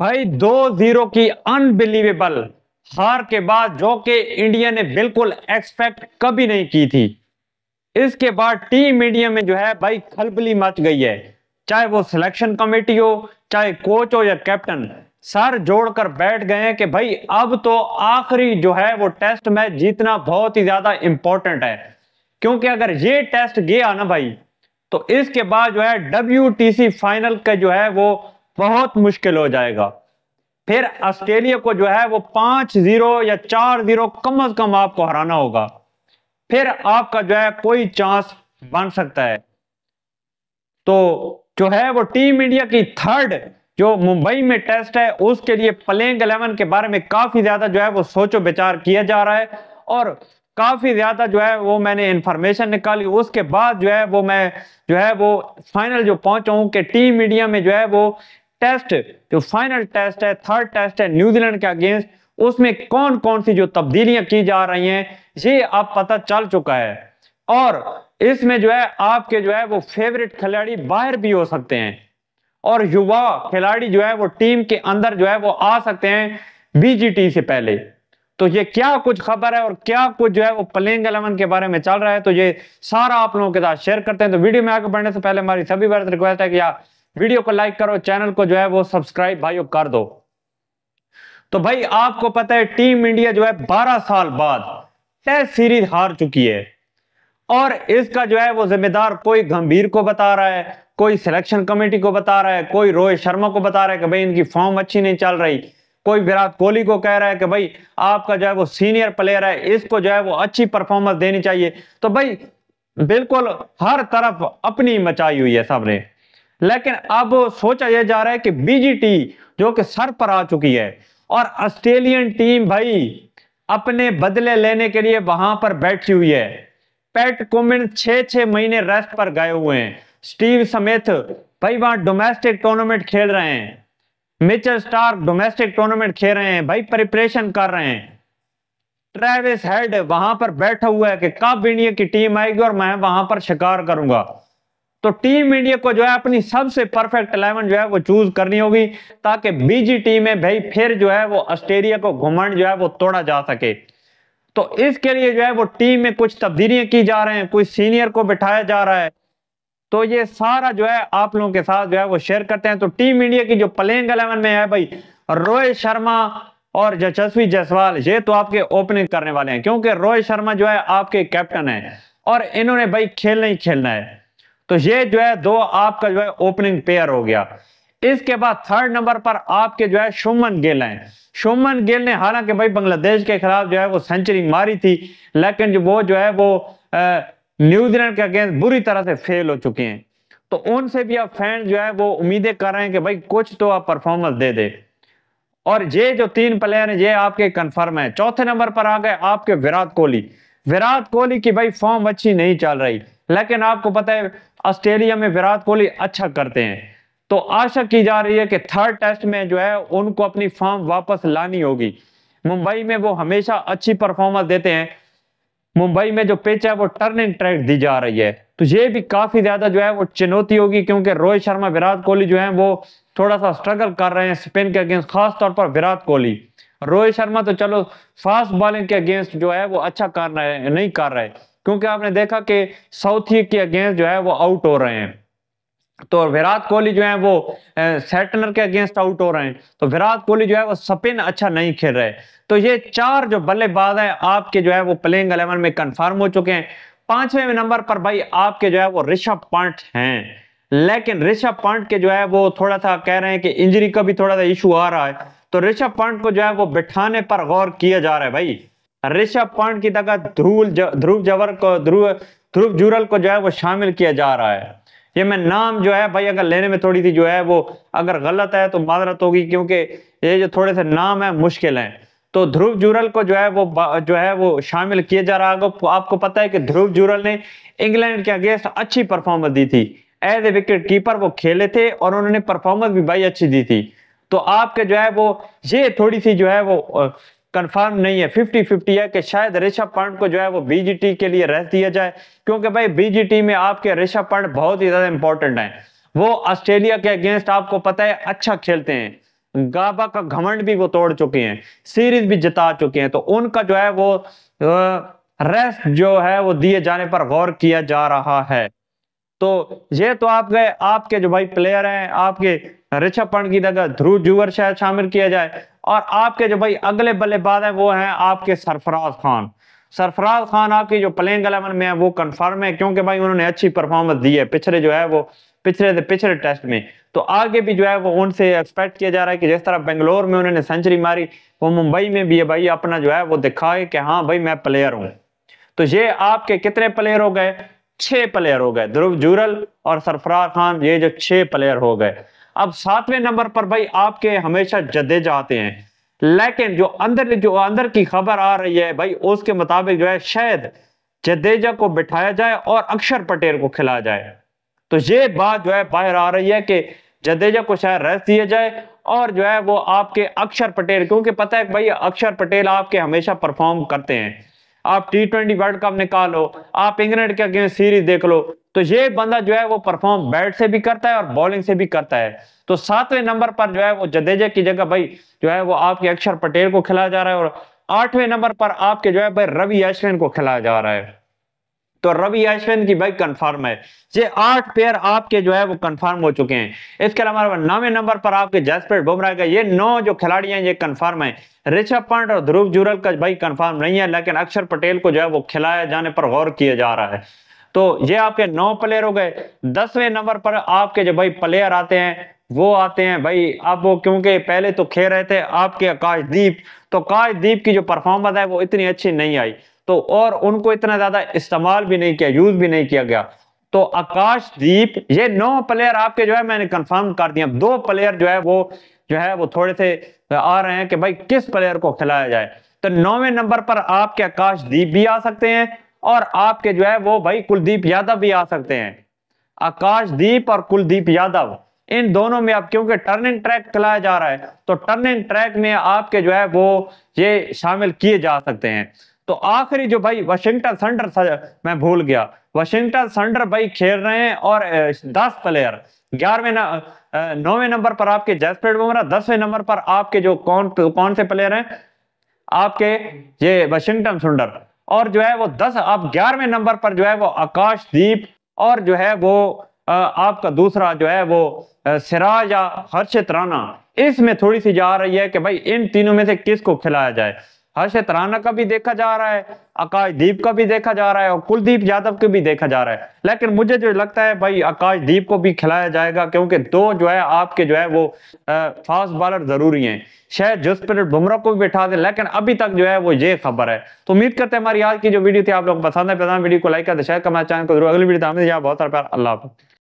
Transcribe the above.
भाई दो जीरो की अनबिलीवेबल हार के बाद जो कि इंडिया ने बिल्कुल एक्सपेक्ट कभी नहीं की थी इसके बाद टीम इंडिया में जो है भाई खलबली मच गई है चाहे वो सिलेक्शन कमेटी हो चाहे कोच हो या कैप्टन सर जोड़कर बैठ गए हैं कि भाई अब तो आखिरी जो है वो टेस्ट मैच जीतना बहुत ही ज्यादा इंपॉर्टेंट है क्योंकि अगर ये टेस्ट गया ना भाई तो इसके बाद जो है डब्ल्यू फाइनल का जो है वो बहुत मुश्किल हो जाएगा फिर ऑस्ट्रेलिया को जो है वो पांच जीरो या चार जीरो कम अज कम आपको हराना होगा फिर आपका जो है कोई चांस बन सकता है तो जो है वो टीम इंडिया की थर्ड जो मुंबई में टेस्ट है उसके लिए प्लेइंग इलेवन के बारे में काफी ज्यादा जो है वो सोचो विचार किया जा रहा है और काफी ज्यादा जो है वो मैंने इंफॉर्मेशन निकाली उसके बाद जो है वो मैं जो है वो फाइनल जो पहुंचा हूं कि टीम इंडिया में जो है वो टेस्ट जो फाइनल टेस्ट है थर्ड टेस्ट है न्यूजीलैंड के अगेंस्ट उसमें कौन कौन सी जो तब्दीलियां की जा रही हैं ये अब पता चल चुका है और इसमें जो है आपके जो है वो फेवरेट खिलाड़ी बाहर भी हो सकते हैं और युवा खिलाड़ी जो है वो टीम के अंदर जो है वो आ सकते हैं बीजीटी से पहले तो ये क्या कुछ खबर है और क्या कुछ जो है वो प्लेइंग एलेवन के बारे में चल रहा है तो ये सारा आप लोगों के साथ शेयर करते हैं तो वीडियो में आगे बढ़ने से पहले हमारी सभी बार रिक्वेस्ट है कि आप वीडियो को लाइक करो चैनल को जो है वो सब्सक्राइब भाइयों कर दो तो भाई आपको पता है टीम इंडिया जो है 12 साल बाद टेस्ट सीरीज हार चुकी है और इसका जो है वो जिम्मेदार कोई गंभीर को बता रहा है कोई सिलेक्शन कमेटी को बता रहा है कोई रोहित शर्मा को बता रहा है कि भाई इनकी फॉर्म अच्छी नहीं चल रही कोई विराट कोहली को कह रहा है कि भाई आपका जो है वो सीनियर प्लेयर है इसको जो है वो अच्छी परफॉर्मेंस देनी चाहिए तो भाई बिल्कुल हर तरफ अपनी मचाई हुई है सबने लेकिन अब सोचा यह जा रहा है कि बीजीटी जो कि सर पर आ चुकी है और ऑस्ट्रेलियन टीम भाई अपने बदले लेने के लिए वहां पर बैठी हुई है पैट कुमिन छह महीने रेस्ट पर गए हुए हैं स्टीव समेत भाई वहां डोमेस्टिक टूर्नामेंट खेल रहे हैं मिचर स्टार डोमेस्टिक टूर्नामेंट खेल रहे हैं भाई प्रिपरेशन कर रहे हैं ट्रेविस हेड वहां पर बैठा हुआ है कि कब इंडिया की टीम आएगी और मैं वहां पर शिकार करूंगा तो टीम इंडिया को जो है अपनी सबसे परफेक्ट इलेवन जो है वो चूज करनी होगी ताकि बीजी टीम में भाई फिर जो है वो ऑस्ट्रेलिया को घुमंड जो है वो तोड़ा जा सके तो इसके लिए जो है वो टीम में कुछ तब्दीलियां की जा रहे हैं कुछ सीनियर को बिठाया जा रहा है तो ये सारा जो है आप लोगों के साथ जो है वो शेयर करते हैं तो टीम इंडिया की जो प्लेइंग इलेवन में है भाई रोहित शर्मा और यशस्वी जसवाल ये तो आपके ओपनिंग करने वाले हैं क्योंकि रोहित शर्मा जो है आपके कैप्टन है और इन्होंने भाई खेलना ही खेलना है तो ये जो है दो आपका जो है ओपनिंग पेयर हो गया इसके बाद थर्ड नंबर पर आपके जो है शुमन गिल हैं शुमन गिल ने हालांकि भाई बांग्लादेश के खिलाफ जो है वो सेंचुरी मारी थी लेकिन जो वो जो है वो न्यूजीलैंड के अगेंस्ट बुरी तरह से फेल हो चुके हैं तो उनसे भी अब फैन जो है वो उम्मीदें कर रहे हैं कि भाई कुछ तो आप परफॉर्मेंस दे दे और ये जो तीन प्लेयर हैं ये आपके कन्फर्म है चौथे नंबर पर आ गए आपके विराट कोहली विराट कोहली की भाई फॉर्म अच्छी नहीं चल रही लेकिन आपको पता है ऑस्ट्रेलिया में विराट कोहली अच्छा करते हैं तो आशा की जा रही है कि थर्ड टेस्ट में जो है उनको अपनी फॉर्म वापस लानी होगी मुंबई में वो हमेशा अच्छी परफॉर्मेंस देते हैं मुंबई में जो पिच है वो टर्न इन ट्रैक दी जा रही है तो ये भी काफी ज्यादा जो है वो चुनौती होगी क्योंकि रोहित शर्मा विराट कोहली जो है वो थोड़ा सा स्ट्रगल कर रहे हैं स्पिन के अगेंस्ट खासतौर पर विराट कोहली रोहित शर्मा तो चलो फास्ट बॉलिंग के अगेंस्ट जो है वो अच्छा कर रहे हैं नहीं कर रहे क्योंकि आपने देखा कि साउथी के अगेंस्ट जो है वो आउट तो हो रहे हैं तो विराट कोहली जो है वो सेटनर के अगेंस्ट आउट हो रहे हैं तो विराट कोहली जो है वो स्पिन अच्छा नहीं खेल रहे तो ये चार जो बल्लेबाज हैं आपके जो है वो प्लेइंग अलेवन में कंफर्म हो चुके हैं पांचवें नंबर पर भाई आपके जो है वो ऋषभ पंत हैं लेकिन ऋषभ पंत के जो है वो थोड़ा सा कह रहे हैं कि इंजरी का भी थोड़ा सा इशू आ रहा है तो ऋषभ पंत को जो है वो बिठाने पर गौर किया जा रहा है भाई ऋषभ पंत की जगह ध्रुव ध्रुव जवर को ध्रुव ध्रुव जुरल को जो है वो शामिल किया जा रहा है ये मैं नाम जो है भाई अगर लेने में थोड़ी सी जो है वो अगर गलत है तो माजरत होगी क्योंकि ये जो थोड़े से नाम है मुश्किल है तो ध्रुव जुरल को जो है वो जो है वो शामिल किया जा रहा है आपको पता है कि ध्रुव जुरल ने इंग्लैंड के अगेंस्ट अच्छी परफॉर्मेंस दी थी एज ए विकेट कीपर वो खेले थे और उन्होंने परफॉर्मेंस भी भाई अच्छी दी थी तो आपके जो है वो ये थोड़ी सी जो है वो कंफर्म नहीं है फिफ्टी फिफ्टी है कि शायद ऋषभ पंत को जो है वो बीजीटी के लिए रह दिया जाए क्योंकि भाई बीजीटी में आपके ऋषभ पंत बहुत ही ज्यादा इंपॉर्टेंट है वो ऑस्ट्रेलिया के अगेंस्ट आपको पता है अच्छा खेलते हैं गाबा का घमंड भी वो तोड़ चुके हैं सीरीज भी जिता चुके हैं तो उनका जो है वो रेस्ट जो है वो दिए जाने पर गौर किया जा रहा है तो ये तो आप गए आपके जो भाई प्लेयर हैं आपके ऋषभ पंत की जगह ध्रुव जुवर शायद शामिल किया जाए और आपके जो भाई अगले बल्लेबाज हैं वो हैं आपके सरफराज खान सरफराज खान आपकी जो प्लेइंग अलेवन में है वो कंफर्म है क्योंकि भाई उन्होंने अच्छी परफॉर्मेंस दी है पिछले जो है वो पिछले से पिछले टेस्ट में तो आगे भी जो है वो उनसे एक्सपेक्ट किया जा रहा है कि जिस तरह बेंगलोर में उन्होंने सेंचुरी मारी वो मुंबई में भी है भाई अपना जो है वो दिखाए कि हाँ भाई मैं प्लेयर हूँ तो ये आपके कितने प्लेयर हो गए छह प्लेयर हो गए ध्रुव जूरल और सरफराज खान ये जो छह प्लेयर हो गए अब सातवें नंबर पर भाई आपके हमेशा जदे आते हैं लेकिन जो अंदर जो अंदर की खबर आ रही है भाई उसके मुताबिक जो है शायद जदेजा को बिठाया जाए और अक्षर पटेल को खिलाया जाए तो ये बात जो है बाहर आ रही है कि जदेजा को शायद रेस्ट दिया जाए और जो है वो आपके अक्षर पटेल क्योंकि पता है भाई अक्षर पटेल आपके हमेशा परफॉर्म करते हैं आप टी ट्वेंटी वर्ल्ड कप निकालो आप इंग्लैंड के अगेंस्ट सीरीज देख लो तो ये बंदा जो है वो परफॉर्म बैट से भी करता है और बॉलिंग से भी करता है तो सातवें नंबर पर जो है वो जडेजा की जगह भाई जो है वो आपके अक्षर पटेल को खिलाया जा रहा है और आठवें नंबर पर आपके जो है भाई रवि अश्विन को खिलाया जा रहा है तो रवि अश्विन की भाई कंफर्म है ये आठ पेयर आपके जो है वो कंफर्म हो चुके हैं इसके अलावा नौवे नंबर पर आपके जसप्रीत बुमराह का ये नौ जो खिलाड़ी हैं ये कंफर्म है ऋषभ पंत और ध्रुव जुरल का भाई कंफर्म नहीं है लेकिन अक्षर पटेल को जो है वो खिलाया जाने पर गौर किया जा रहा है तो ये आपके नौ प्लेयर हो गए दसवें नंबर पर आपके जो भाई प्लेयर आते हैं वो आते हैं भाई अब वो क्योंकि पहले तो खेल रहे थे आपके आकाशदीप तो आकाशदीप की जो परफॉर्मेंस है वो इतनी अच्छी नहीं आई तो और उनको इतना ज्यादा इस्तेमाल भी नहीं किया यूज भी नहीं किया गया तो आकाश दीप ये नौ प्लेयर आपके जो है मैंने कंफर्म कर दिया दो प्लेयर जो है वो जो है वो थोड़े से आ रहे हैं कि भाई किस प्लेयर को खिलाया जाए तो नौवे नंबर पर आपके आकाश दीप भी आ सकते हैं और आपके जो है वो भाई कुलदीप यादव भी आ सकते हैं आकाश दीप और कुलदीप यादव इन दोनों में आप क्योंकि टर्निंग ट्रैक खिलाया जा रहा है तो टर्निंग ट्रैक में आपके जो है वो ये शामिल किए जा सकते हैं तो आखिरी जो भाई वाशिंगटन सन्डर मैं भूल गया वाशिंगटन सेंडर भाई खेल रहे हैं और दस प्लेयर ग्यारहवें नौवे नंबर पर आपके जसप्रीत बुमराह दसवें नंबर पर आपके जो कौन कौन से प्लेयर हैं आपके ये वाशिंगटन सुंदर और जो है वो दस आप ग्यारहवें नंबर पर जो है वो आकाशदीप और जो है वो आपका दूसरा जो है वो सिराज या हर्षित राणा इसमें थोड़ी सी जा रही है कि भाई इन तीनों में से किसको खिलाया जाए हर्ष तराना का भी देखा जा रहा है आकाशदीप का भी देखा जा रहा है और कुलदीप यादव का भी देखा जा रहा है लेकिन मुझे जो लगता है भाई आकाशदीप को भी खिलाया जाएगा क्योंकि दो जो है आपके जो है वो फास्ट बॉलर जरूरी हैं शायद जसप्रीत बुमराह को भी बैठा दे लेकिन अभी तक जो है वो ये खबर है तो उम्मीद करते हैं हमारी आज की जो वीडियो थी आप लोग पसंद है पसंद वीडियो को लाइक कर शेयर करना चाहें तो जरूर अगली वीडियो बहुत सारा प्यार अल्लाह